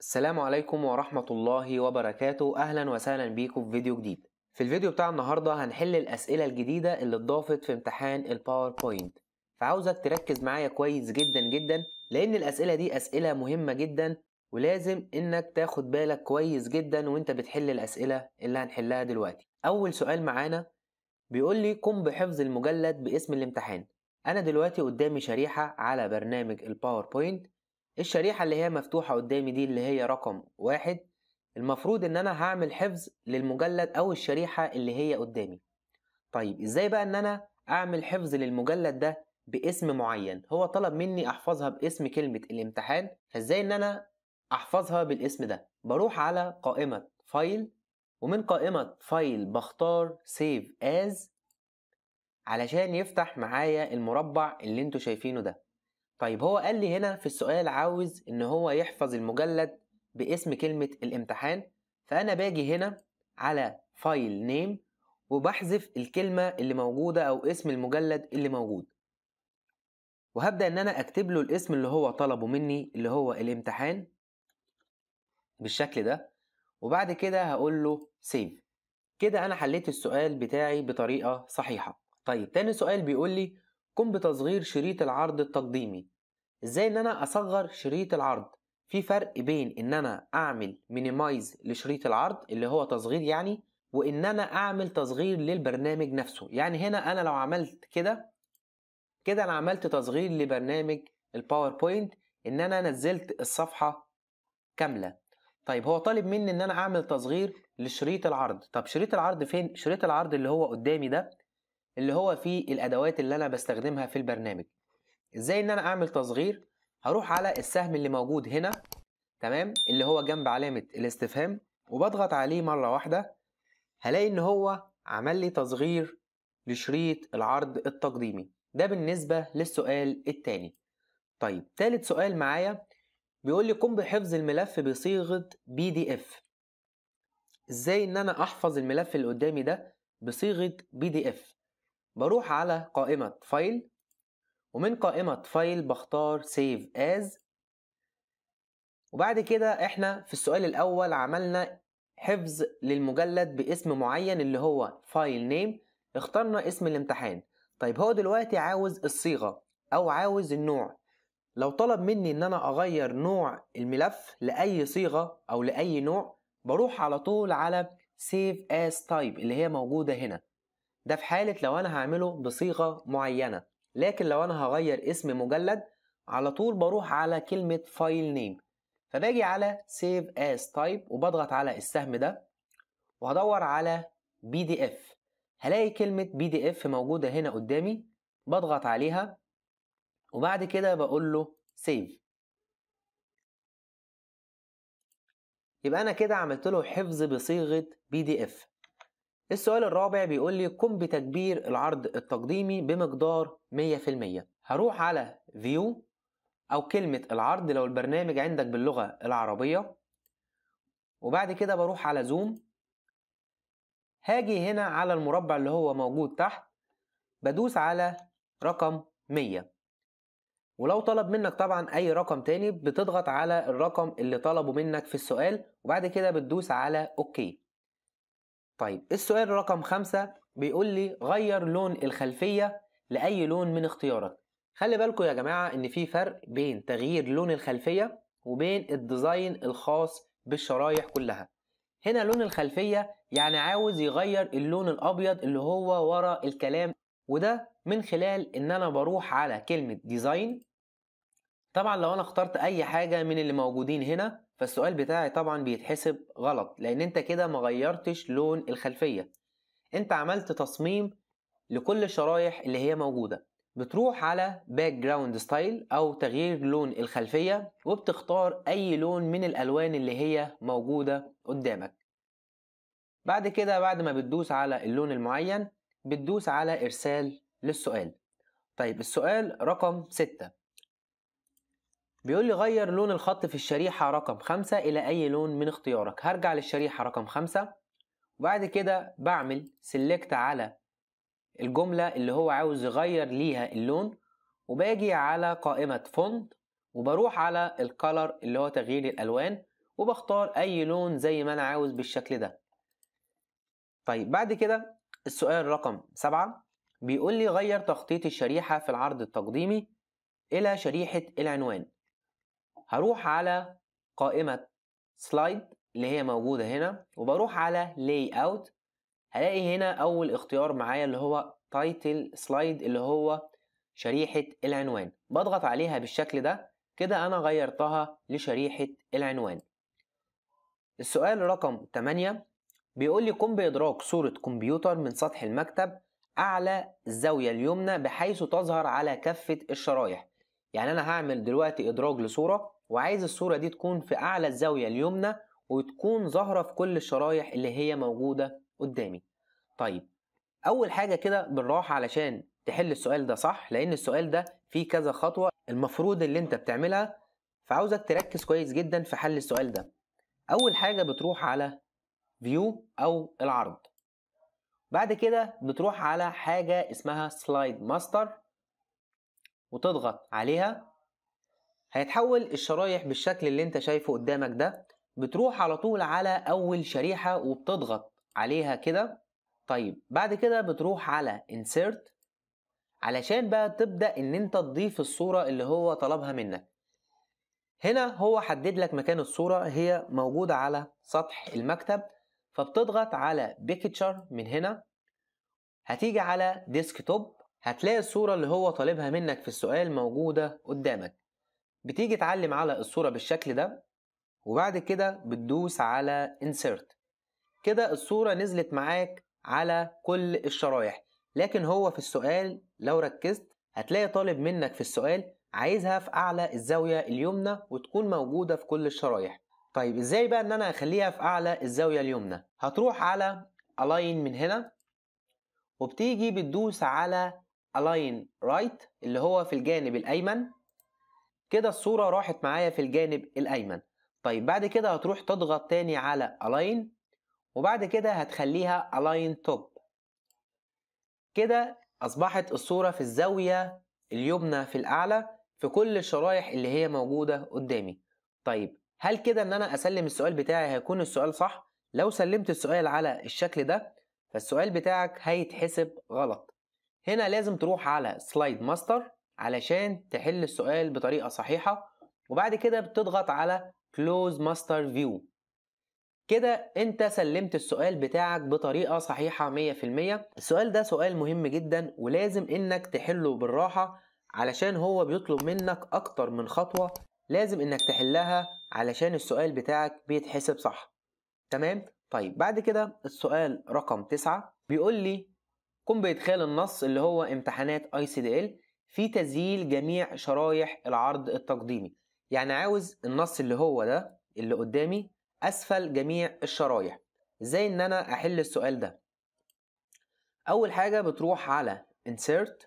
السلام عليكم ورحمة الله وبركاته أهلا وسهلا بيكم في فيديو جديد في الفيديو بتاع النهاردة هنحل الأسئلة الجديدة اللي اتضافت في امتحان الباوربوينت فعاوزك تركز معايا كويس جدا جدا لأن الأسئلة دي أسئلة مهمة جدا ولازم إنك تاخد بالك كويس جدا وإنت بتحل الأسئلة اللي هنحلها دلوقتي أول سؤال معانا بيقول لي قم بحفظ المجلد باسم الامتحان أنا دلوقتي قدامي شريحة على برنامج الباوربوينت الشريحة اللي هي مفتوحة قدامي دي اللي هي رقم واحد المفروض ان انا هعمل حفظ للمجلد او الشريحة اللي هي قدامي طيب ازاي بقى ان انا اعمل حفظ للمجلد ده باسم معين هو طلب مني احفظها باسم كلمة الامتحان فازاي ان انا احفظها بالاسم ده بروح على قائمة فايل ومن قائمة فايل بختار سيف از علشان يفتح معايا المربع اللي انتوا شايفينه ده طيب هو قال لي هنا في السؤال عاوز ان هو يحفظ المجلد باسم كلمة الامتحان فانا باجي هنا على فايل نيم وبحذف الكلمة اللي موجودة او اسم المجلد اللي موجود وهبدأ ان انا اكتب له الاسم اللي هو طلبه مني اللي هو الامتحان بالشكل ده وبعد كده هقول له سيف كده انا حليت السؤال بتاعي بطريقة صحيحة طيب تاني سؤال بيقول لي قم بتصغير شريط العرض التقديمي ازاي ان انا اصغر شريط العرض في فرق بين ان انا اعمل مينيمايز لشريط العرض اللي هو تصغير يعني وان انا اعمل تصغير للبرنامج نفسه يعني هنا انا لو عملت كده كده انا عملت تصغير لبرنامج الباوربوينت ان انا نزلت الصفحه كامله طيب هو طالب مني ان انا اعمل تصغير لشريط العرض طب شريط العرض فين شريط العرض اللي هو قدامي ده اللي هو فيه الادوات اللي انا بستخدمها في البرنامج ازاي ان انا اعمل تصغير هروح على السهم اللي موجود هنا تمام اللي هو جنب علامه الاستفهام وبضغط عليه مره واحده هلاقي ان هو عمل لي تصغير لشريط العرض التقديمي ده بالنسبه للسؤال الثاني طيب ثالث سؤال معايا بيقول لي قم بحفظ الملف بصيغه بي دي اف ازاي ان انا احفظ الملف اللي قدامي ده بصيغه بي دي اف بروح على قائمة فايل ومن قائمة فايل بختار سيف از وبعد كده احنا في السؤال الأول عملنا حفظ للمجلد باسم معين اللي هو فايل نيم اخترنا اسم الامتحان طيب هو دلوقتي عاوز الصيغة أو عاوز النوع لو طلب مني إن أنا أغير نوع الملف لأي صيغة أو لأي نوع بروح على طول على save as type اللي هي موجودة هنا ده في حالة لو أنا هعمله بصيغة معينة لكن لو أنا هغير اسم مجلد على طول بروح على كلمة فايل نيم فباجي على سيف as تايب وبضغط على السهم ده وهدور على بي دي اف هلاقي كلمة بي دي اف موجودة هنا قدامي بضغط عليها وبعد كده بقول له سيف يبقى أنا كده عملت له حفظ بصيغة بي دي اف السؤال الرابع بيقول لي قم بتكبير العرض التقديمي بمقدار 100% هروح على فيو او كلمة العرض لو البرنامج عندك باللغة العربية وبعد كده بروح على زوم هاجي هنا على المربع اللي هو موجود تحت بدوس على رقم 100 ولو طلب منك طبعا اي رقم تاني بتضغط على الرقم اللي طلبه منك في السؤال وبعد كده بتدوس على اوكي طيب السؤال رقم خمسة بيقول لي غير لون الخلفية لأي لون من اختيارك خلي بالكم يا جماعة إن في فرق بين تغيير لون الخلفية وبين الديزاين الخاص بالشرايح كلها هنا لون الخلفية يعني عاوز يغير اللون الأبيض اللي هو ورا الكلام وده من خلال إن أنا بروح على كلمة ديزاين طبعا لو أنا اخترت أي حاجة من اللي موجودين هنا فالسؤال بتاعي طبعا بيتحسب غلط لان انت كده ما غيرتش لون الخلفيه انت عملت تصميم لكل الشرايح اللي هي موجوده بتروح على باك جراوند ستايل او تغيير لون الخلفيه وبتختار اي لون من الالوان اللي هي موجوده قدامك بعد كده بعد ما بتدوس على اللون المعين بتدوس على ارسال للسؤال طيب السؤال رقم 6 بيقول لي غير لون الخط في الشريحة رقم خمسة إلى أي لون من اختيارك هرجع للشريحة رقم خمسة وبعد كده بعمل سيلكت على الجملة اللي هو عاوز يغير ليها اللون وباجي على قائمة فوند وبروح على الكالر اللي هو تغيير الألوان وبختار أي لون زي ما أنا عاوز بالشكل ده طيب بعد كده السؤال رقم سبعة بيقول لي غير تخطيط الشريحة في العرض التقديمي إلى شريحة العنوان هروح على قائمة سلايد اللي هي موجودة هنا وبروح على لاي اوت هلاقي هنا أول اختيار معايا اللي هو تايتل سلايد اللي هو شريحة العنوان بضغط عليها بالشكل ده كده أنا غيرتها لشريحة العنوان السؤال رقم 8 بيقول لي قم بإدراك صورة كمبيوتر من سطح المكتب أعلى الزاوية اليمنى بحيث تظهر على كافة الشرايح يعني أنا هعمل دلوقتي إدراج لصورة وعايز الصورة دي تكون في أعلى الزاوية اليمنى وتكون ظاهرة في كل الشرايح اللي هي موجودة قدامي طيب أول حاجة كده بالراحة علشان تحل السؤال ده صح لأن السؤال ده فيه كذا خطوة المفروض اللي أنت بتعملها فعاوزك تركز كويس جدا في حل السؤال ده أول حاجة بتروح على فيو أو العرض بعد كده بتروح على حاجة اسمها سلايد ماستر وتضغط عليها هيتحول الشرايح بالشكل اللي انت شايفه قدامك ده بتروح على طول على اول شريحة وبتضغط عليها كده طيب بعد كده بتروح على insert علشان بقى تبدأ ان انت تضيف الصورة اللي هو طلبها منك هنا هو حدد لك مكان الصورة هي موجودة على سطح المكتب فبتضغط على بيكتشر من هنا هتيجي على ديسكتوب هتلاقي الصورة اللي هو طالبها منك في السؤال موجودة قدامك بتيجي تعلم على الصورة بالشكل ده وبعد كده بتدوس على insert كده الصورة نزلت معاك على كل الشرايح لكن هو في السؤال لو ركزت هتلاقي طالب منك في السؤال عايزها في أعلى الزاوية اليمنى وتكون موجودة في كل الشرايح طيب ازاي بقى ان انا اخليها في اعلى الزاوية اليمنى هتروح على align من هنا وبتيجي بتدوس على align right اللي هو في الجانب الايمن كده الصورة راحت معايا في الجانب الأيمن طيب بعد كده هتروح تضغط تاني على Align وبعد كده هتخليها Align Top كده أصبحت الصورة في الزاوية اليمنى في الأعلى في كل الشرايح اللي هي موجودة قدامي طيب هل كده إن أنا أسلم السؤال بتاعي هيكون السؤال صح؟ لو سلمت السؤال على الشكل ده فالسؤال بتاعك هيتحسب غلط هنا لازم تروح على سلايد ماستر علشان تحل السؤال بطريقة صحيحة وبعد كده بتضغط على Close Master View كده انت سلمت السؤال بتاعك بطريقة صحيحة 100% السؤال ده سؤال مهم جدا ولازم انك تحله بالراحة علشان هو بيطلب منك اكتر من خطوة لازم انك تحلها علشان السؤال بتاعك بيتحسب صح تمام طيب بعد كده السؤال رقم 9 بيقول لي قم بادخال النص اللي هو امتحانات اي سي دي ال في تسجيل جميع شرايح العرض التقديمي يعني عاوز النص اللي هو ده اللي قدامي اسفل جميع الشرايح ازاي ان انا احل السؤال ده اول حاجه بتروح على insert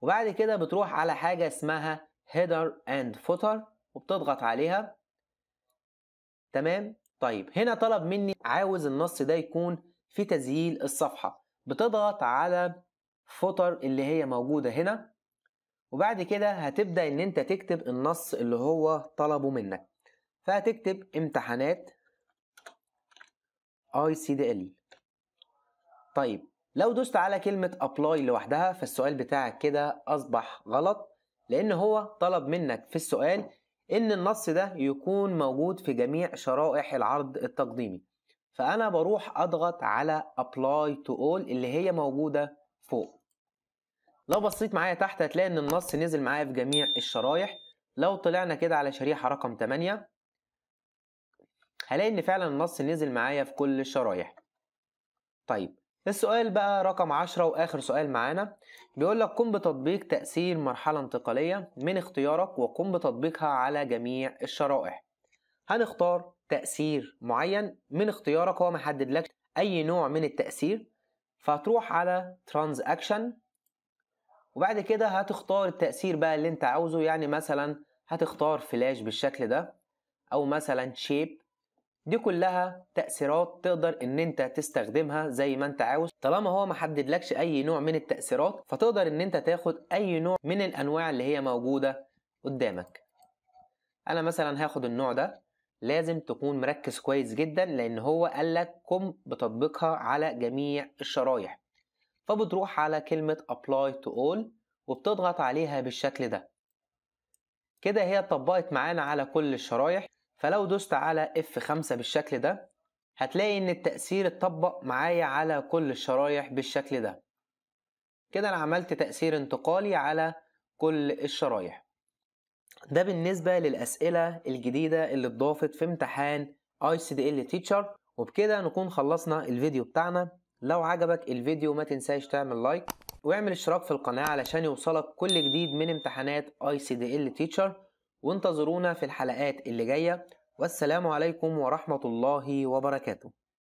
وبعد كده بتروح على حاجه اسمها header and footer وبتضغط عليها تمام طيب هنا طلب مني عاوز النص ده يكون في تسجيل الصفحه بتضغط على فطر اللي هي موجودة هنا وبعد كده هتبدأ إن أنت تكتب النص اللي هو طلبه منك فهتكتب امتحانات اي سي دي ال طيب لو دوست على كلمة ابلاي لوحدها فالسؤال بتاعك كده أصبح غلط لأن هو طلب منك في السؤال إن النص ده يكون موجود في جميع شرائح العرض التقديمي فأنا بروح أضغط على ابلاي تو اول اللي هي موجودة فوق لو بصيت معايا تحت هتلاقي ان النص نزل معايا في جميع الشرايح لو طلعنا كده على شريحة رقم 8 هلاقي ان فعلا النص نزل معايا في كل الشرايح طيب السؤال بقى رقم 10 واخر سؤال معانا بيقول لك قم بتطبيق تأثير مرحلة انتقالية من اختيارك وقم بتطبيقها على جميع الشرائح هنختار تأثير معين من اختيارك هو محدد لك اي نوع من التأثير فهتروح على ترانزاكشن وبعد كده هتختار التأثير بقى اللي انت عاوزه يعني مثلا هتختار فلاش بالشكل ده او مثلا شيب دي كلها تأثيرات تقدر ان انت تستخدمها زي ما انت عاوز طالما هو محدد لكش اي نوع من التأثيرات فتقدر ان انت تاخد اي نوع من الانواع اللي هي موجودة قدامك انا مثلا هاخد النوع ده لازم تكون مركز كويس جدا لان هو قالك قم بتطبيقها على جميع الشرايح فبتروح على كلمة apply to all وبتضغط عليها بالشكل ده كده هي اتطبقت معانا على كل الشرايح فلو دوست على F5 بالشكل ده هتلاقي ان التأثير اتطبق معايا على كل الشرايح بالشكل ده كده انا عملت تأثير انتقالي على كل الشرايح ده بالنسبة للأسئلة الجديدة اللي اتضافت في امتحان ICDL Teacher وبكده نكون خلصنا الفيديو بتاعنا لو عجبك الفيديو ما تنساش تعمل لايك واعمل اشتراك في القناة علشان يوصلك كل جديد من امتحانات ICDL Teacher تيتشر وانتظرونا في الحلقات اللي جاية والسلام عليكم ورحمة الله وبركاته